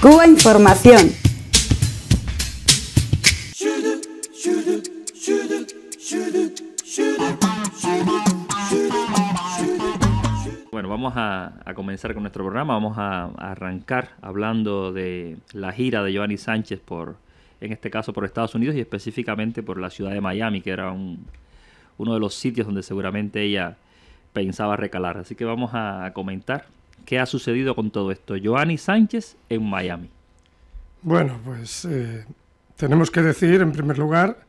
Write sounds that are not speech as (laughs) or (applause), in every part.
Cuba Información. Bueno, vamos a, comenzar con nuestro programa. Vamos a, arrancar hablando de la gira de Giovanni Sánchez por, en este caso, por Estados Unidos y específicamente por la ciudad de Miami, que era uno de los sitios donde seguramente ella pensaba recalar. Así que vamos a comentar ¿Qué ha sucedido con todo esto? Joanny Sánchez en Miami. Bueno, pues eh, tenemos que decir, en primer lugar,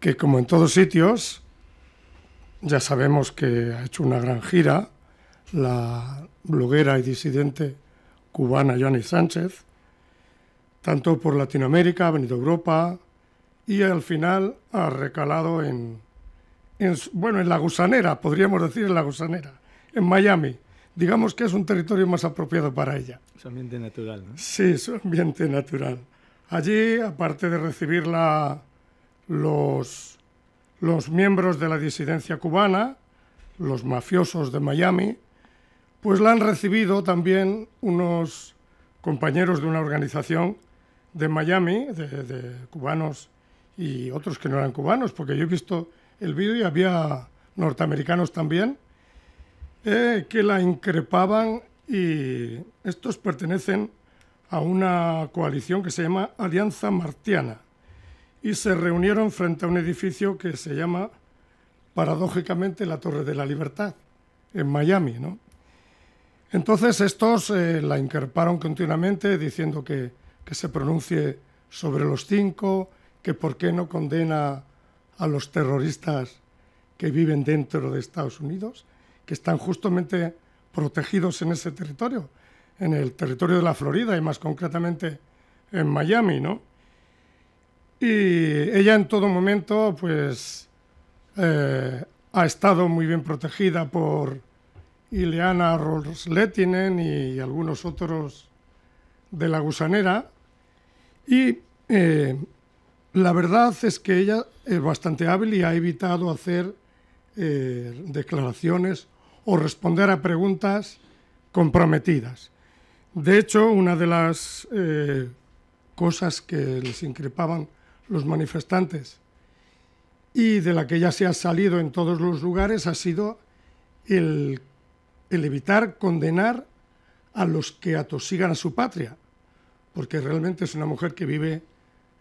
que como en todos sitios, ya sabemos que ha hecho una gran gira la bloguera y disidente cubana Joanny Sánchez, tanto por Latinoamérica, ha venido a Europa y al final ha recalado en, en, bueno, en la gusanera, podríamos decir en la gusanera, en Miami digamos que es un territorio más apropiado para ella. Su ambiente natural, ¿no? Sí, su ambiente natural. Allí, aparte de recibirla los, los miembros de la disidencia cubana, los mafiosos de Miami, pues la han recibido también unos compañeros de una organización de Miami, de, de cubanos y otros que no eran cubanos, porque yo he visto el vídeo y había norteamericanos también, eh, que la increpaban y estos pertenecen a una coalición que se llama Alianza Martiana y se reunieron frente a un edificio que se llama paradójicamente la Torre de la Libertad en Miami, Entonces estos eh, la increparon continuamente diciendo que, que se pronuncie sobre los cinco, que por qué no condena a los terroristas que viven dentro de Estados Unidos están justamente protegidos en ese territorio, en el territorio de la Florida y más concretamente en Miami, Y ella en todo momento, pues, eh, ha estado muy bien protegida por Ileana Rosletinen y algunos otros de la gusanera. Y eh, la verdad es que ella es bastante hábil y ha evitado hacer eh, declaraciones o responder a preguntas comprometidas. De hecho, una de las eh, cosas que les increpaban los manifestantes y de la que ya se ha salido en todos los lugares ha sido el, evitar condenar a los que atosigan a su patria, porque realmente es una mujer que vive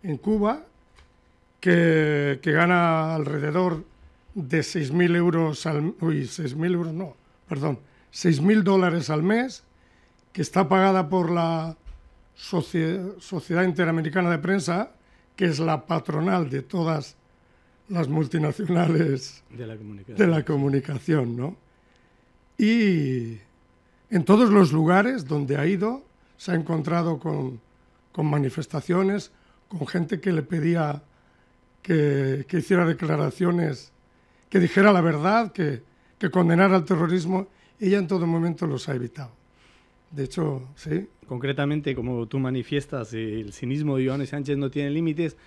en Cuba, que gana alrededor de 6.000 euros al... 6.000 euros no, perdón, dólares al mes, que está pagada por la Sociedad Interamericana de Prensa, que es la patronal de todas las multinacionales de la comunicación, ¿no? Y en todos los lugares donde ha ido se ha encontrado con, manifestaciones, con gente que le pedía que, que hiciera declaraciones que dijera la verdad, que, que condenara al terrorismo, ella en todo momento los ha evitado. De hecho, sí. Concretamente, como tú manifiestas, el cinismo de Iván Sánchez no tiene límites.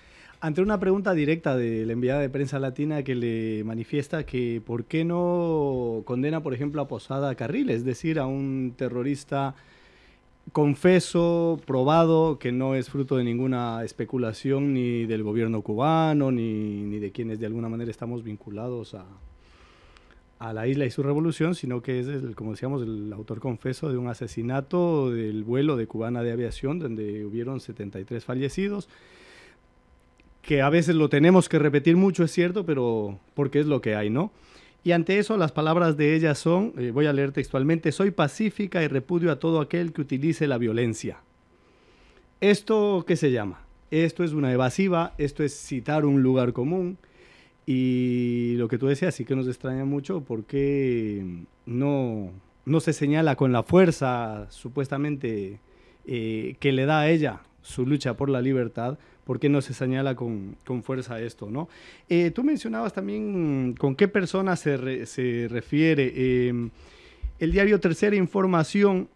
Ante una pregunta directa de la enviada de prensa latina que le manifiesta que por qué no condena, por ejemplo, a Posada Carril, es decir, a un terrorista confeso, probado, que no es fruto de ninguna especulación ni del gobierno cubano, ni, de quienes de alguna manera estamos vinculados a, a, la isla y su revolución, sino que es, el, como decíamos, el autor confeso de un asesinato del vuelo de cubana de aviación, donde hubieron 73 fallecidos que a veces lo tenemos que repetir mucho, es cierto, pero porque es lo que hay, ¿no? Y ante eso las palabras de ella son, eh, voy a leer textualmente, soy pacífica y repudio a todo aquel que utilice la violencia. ¿Esto qué se llama? Esto es una evasiva, esto es citar un lugar común. Y lo que tú decías sí que nos extraña mucho porque no, se señala con la fuerza supuestamente eh, que le da a ella su lucha por la libertad, ¿por qué no se señala con, fuerza esto? ¿no? Eh, tú mencionabas también con qué persona se, refiere. Em, el diario Tercera Información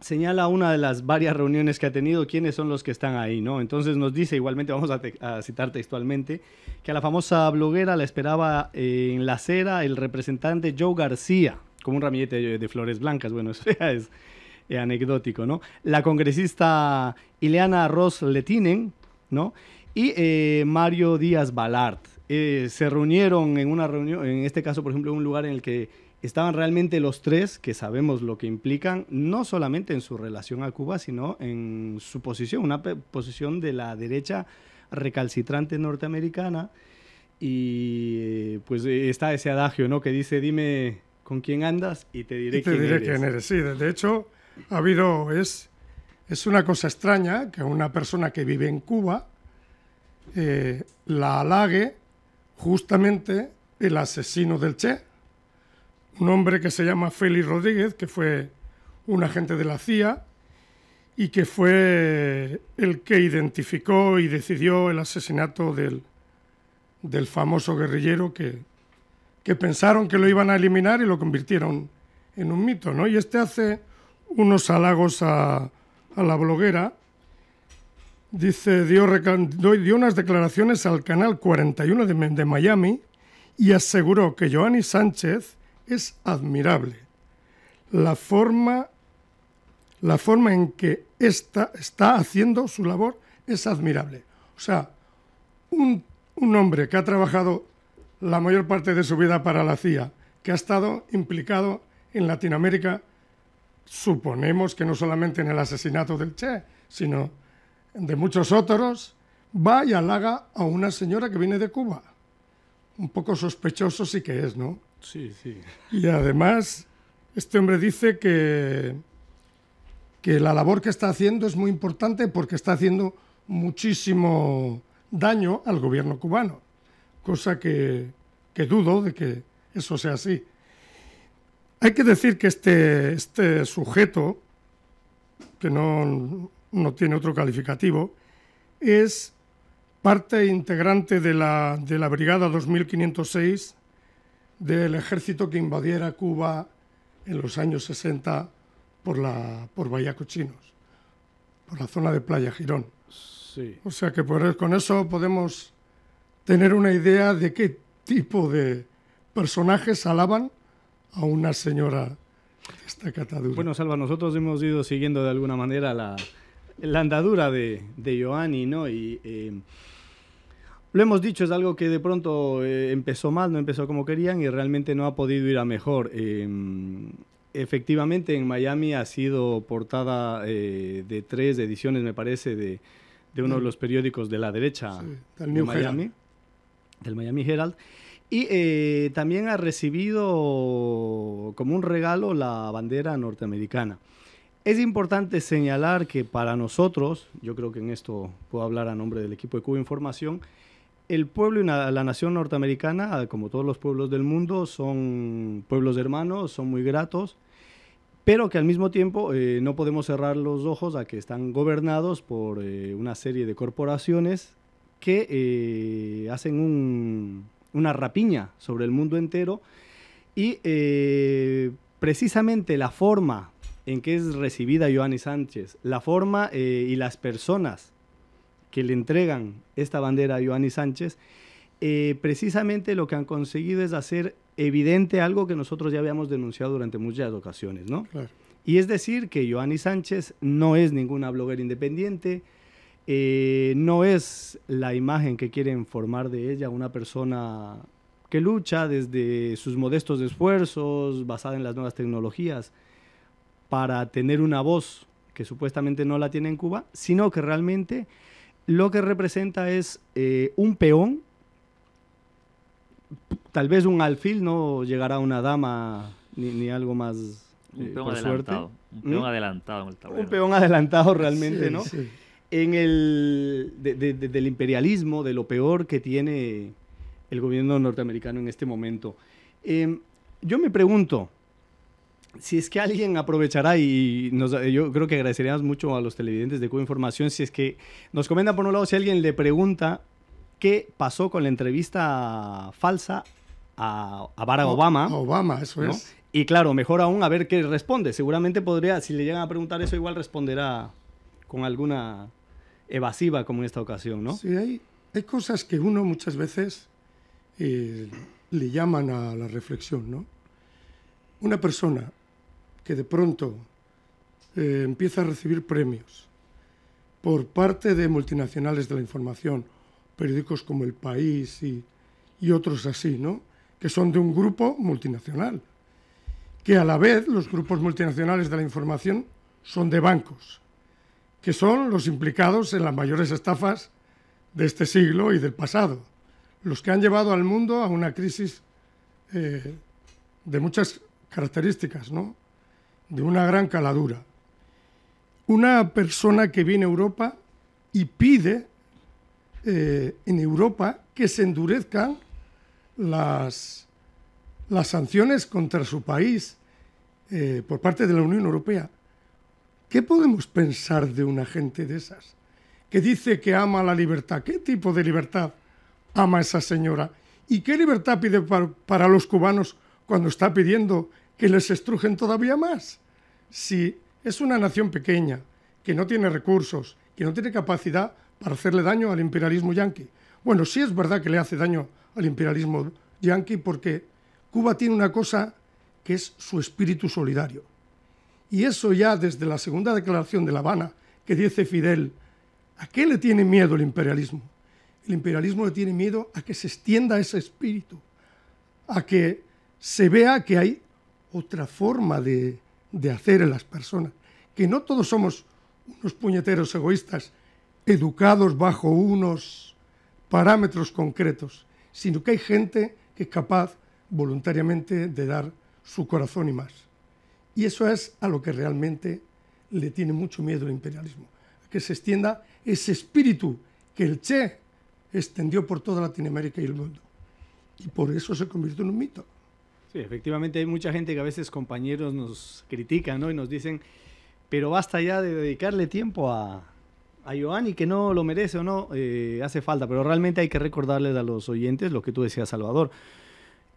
señala una de las varias reuniones que ha tenido, quiénes son los que están ahí, ¿no? Entonces nos dice, igualmente vamos a, citar textualmente, que a la famosa bloguera la esperaba en la acera el representante Joe García, como un ramillete de, flores blancas, bueno, (laughs) eso ya es eh, anecdótico, ¿no? La congresista Ileana Ross Letinen, ¿no? Y eh, Mario Díaz Balart. Eh, se reunieron en una reunión, en este caso, por ejemplo, en un lugar en el que estaban realmente los tres, que sabemos lo que implican, no solamente en su relación a Cuba, sino en su posición, una posición de la derecha recalcitrante norteamericana. Y pues está ese adagio, ¿no? Que dice, dime con quién andas y te diré, y te diré quién eres. Sí, de hecho, ha habido, es, es una cosa extraña que una persona que vive en Cuba eh, la halague justamente el asesino del Che, un hombre que se llama Félix Rodríguez, que fue un agente de la CIA y que fue el que identificó y decidió el asesinato del, del famoso guerrillero que, que pensaron que lo iban a eliminar y lo convirtieron en un mito, ¿no? Y este hace unos halagos a, la bloguera. Dice, dio, dio, unas declaraciones al canal 41 de, Miami y aseguró que Joanny Sánchez es admirable. La forma, la forma en que está haciendo su labor es admirable. O sea, un, un hombre que ha trabajado la mayor parte de su vida para la CIA, que ha estado implicado en Latinoamérica suponemos que no solamente en el asesinato del Che, sino de muchos otros, va y halaga a una señora que viene de Cuba. Un poco sospechoso sí que es, ¿no? Sí, sí. Y además, este hombre dice que, que la labor que está haciendo es muy importante porque está haciendo muchísimo daño al gobierno cubano, cosa que dudo de que eso sea así. Hay que decir que este, este sujeto, que no, tiene otro calificativo, es parte integrante de la, de Brigada 2506 del ejército que invadiera Cuba en los años 60 por, la, por por la zona de Playa Girón. O sea que con eso podemos tener una idea de qué tipo de personajes alaban a una señora esta catadura. Bueno, Salva, nosotros hemos ido siguiendo de alguna manera la, andadura de, de ¿no? Y eh, lo hemos dicho, es algo que de pronto eh, empezó mal, no empezó como querían y realmente no ha podido ir a mejor. Eh, efectivamente, en Miami ha sido portada de tres ediciones, me parece, de, uno de mm. los periódicos de la derecha Miami, del Miami Herald. Y eh, también ha recibido como un regalo la bandera norteamericana. Es importante señalar que para nosotros, yo creo que en esto puedo hablar a nombre del equipo de Cuba Información, el pueblo y la nación norteamericana, como todos los pueblos del mundo, son pueblos hermanos, son muy gratos, pero que al mismo tiempo eh, no podemos cerrar los ojos a que están gobernados por eh, una serie de corporaciones que hacen un, una rapiña sobre el mundo entero y eh, precisamente la forma en que es recibida Joanny Sánchez, la forma eh, y las personas que le entregan esta bandera a Joanny Sánchez, eh, precisamente lo que han conseguido es hacer evidente algo que nosotros ya habíamos denunciado durante muchas ocasiones, ¿no? Y es decir que Joanny Sánchez no es ninguna blogger independiente, eh, no es la imagen que quieren formar de ella una persona que lucha desde sus modestos esfuerzos, basada en las nuevas tecnologías, para tener una voz que supuestamente no la tiene en Cuba, sino que realmente lo que representa es eh, un peón, tal vez un alfil, no llegará una dama ni, algo más. un eh, peón adelantado. Un peón ¿Mm? adelantado en el tablero. Un peón adelantado realmente, ¿no? en el, del imperialismo, de lo peor que tiene el gobierno norteamericano en este momento. Em, yo me pregunto, si es que alguien aprovechará y yo creo que agradeceríamos mucho a los televidentes de Cuba Información, si es que nos comenta por un lado si alguien le pregunta qué pasó con la entrevista falsa a, Barack Obama. Obama, eso es. Y claro, mejor aún a ver qué responde. Seguramente podría, si le llegan a preguntar eso, igual responderá con alguna evasiva como en esta ocasión, ¿no? Sí, hay, cosas que uno muchas veces eh, le llaman a la reflexión, ¿no? Una persona que de pronto eh, empieza a recibir premios por parte de multinacionales de la información, periódicos como El País y, y otros así, ¿no? Que son de un grupo multinacional, que a la vez los grupos multinacionales de la información son de bancos que son los implicados en las mayores estafas de este siglo y del pasado, los que han llevado al mundo a una crisis eh, de muchas características, ¿no? de una gran caladura. Una persona que viene a Europa y pide eh, en Europa que se endurezcan las, las sanciones contra su país eh, por parte de la Unión Europea. ¿Qué podemos pensar de una gente de esas? Que dice que ama la libertad. ¿Qué tipo de libertad ama esa señora? ¿Y qué libertad pide para, los cubanos cuando está pidiendo que les estrujen todavía más? Si es una nación pequeña, que no tiene recursos, que no tiene capacidad para hacerle daño al imperialismo yanqui. Bueno, sí es verdad que le hace daño al imperialismo yanqui porque Cuba tiene una cosa que es su espíritu solidario. Y eso ya desde la segunda declaración de La Habana, que dice Fidel, ¿a qué le tiene miedo el imperialismo? El imperialismo le tiene miedo a que se extienda ese espíritu, a que se vea que hay otra forma de, de hacer en las personas, que no todos somos unos puñeteros egoístas educados bajo unos parámetros concretos, sino que hay gente que es capaz voluntariamente de dar su corazón y más. Y eso es a lo que realmente le tiene mucho miedo el imperialismo, que se extienda ese espíritu que el Che extendió por toda Latinoamérica y el mundo. Y por eso se convirtió en un mito. Sí, efectivamente hay mucha gente que a veces compañeros nos critican ¿no? y nos dicen, pero basta ya de dedicarle tiempo a, a y que no lo merece o no, eh, hace falta, pero realmente hay que recordarles a los oyentes lo que tú decías, Salvador.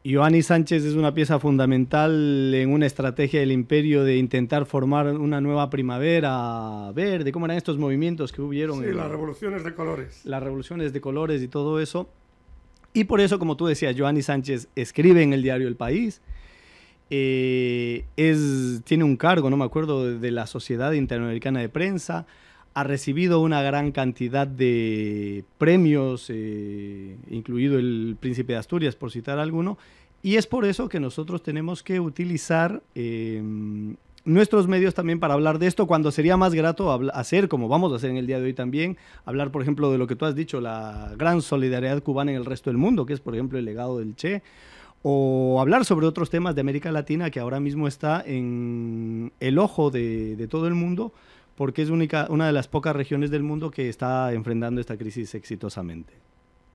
Giovanni Sánchez es una pieza fundamental en una estrategia del imperio de intentar formar una nueva primavera verde. ¿Cómo eran estos movimientos que hubieron? Sí, las revoluciones de colores. Las revoluciones de colores y todo eso. Y por eso, como tú decías, Joanny Sánchez escribe en el diario El País. Eh, tiene un cargo, no me acuerdo, de la Sociedad Interamericana de Prensa ha recibido una gran cantidad de premios, eh, incluido el Príncipe de Asturias, por citar alguno, y es por eso que nosotros tenemos que utilizar em, nuestros medios también para hablar de esto, cuando sería más grato hacer, como vamos a hacer en el día de hoy también, hablar, por ejemplo, de lo que tú has dicho, la gran solidaridad cubana en el resto del mundo, que es, por ejemplo, el legado del Che, o hablar sobre otros temas de América Latina que ahora mismo está en el ojo de todo el mundo porque es única, una de las pocas regiones del mundo que está enfrentando esta crisis exitosamente.